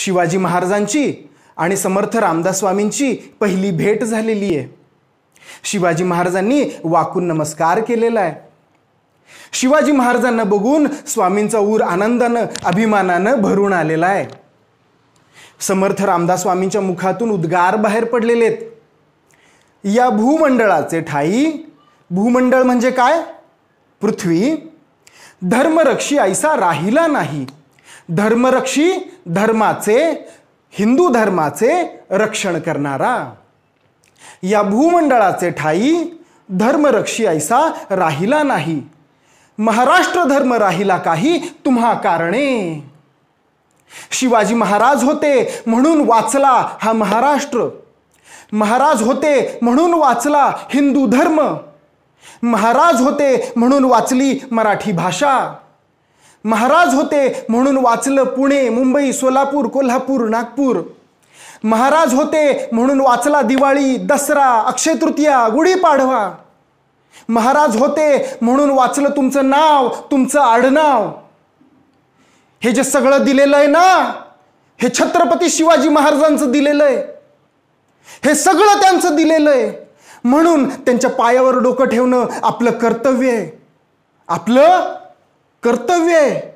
शिवाजी महाराजांची आणि समर्थ रामदास स्वामींची पहिली भेट झालेली आहे शिवाजी महाराजांनी वाकून नमस्कार केलेला आहे शिवाजी महाराजांना बघून स्वामींचा ऊर आनंदानं अभिमानानं भरून आलेला आहे समर्थ रामदास स्वामींच्या मुखातून उद्गार बाहेर पडलेले आहेत या भूमंडळाचे ठाई भूमंडळ म्हणजे काय पृथ्वी धर्मरक्षी ऐसा राहिला नाही धर्मरक्षी धर्माचे हिंदू धर्माचे रक्षण करणारा या भूमंडळाचे ठाई धर्मरक्षी ऐसा राहिला नाही महाराष्ट्र धर्म राहिला काही तुम्हा कारणे शिवाजी महाराज होते म्हणून वाचला हा महाराष्ट्र महाराज होते म्हणून वाचला हिंदू धर्म महाराज होते म्हणून वाचली मराठी भाषा महाराज होते म्हणून वाचलं पुणे मुंबई सोलापूर कोल्हापूर नागपूर महाराज होते म्हणून वाचला दिवाळी दसरा अक्षय तृतीया गुढीपाडवा महाराज होते म्हणून वाचलं तुमचं नाव तुमचं आडनाव हे जे सगळं दिलेलं आहे ना हे छत्रपती शिवाजी महाराजांचं दिलेलं आहे हे सगळं त्यांचं दिलेलं आहे म्हणून त्यांच्या पायावर डोकं ठेवणं आपलं कर्तव्य आहे आपलं कर्तव्य आहे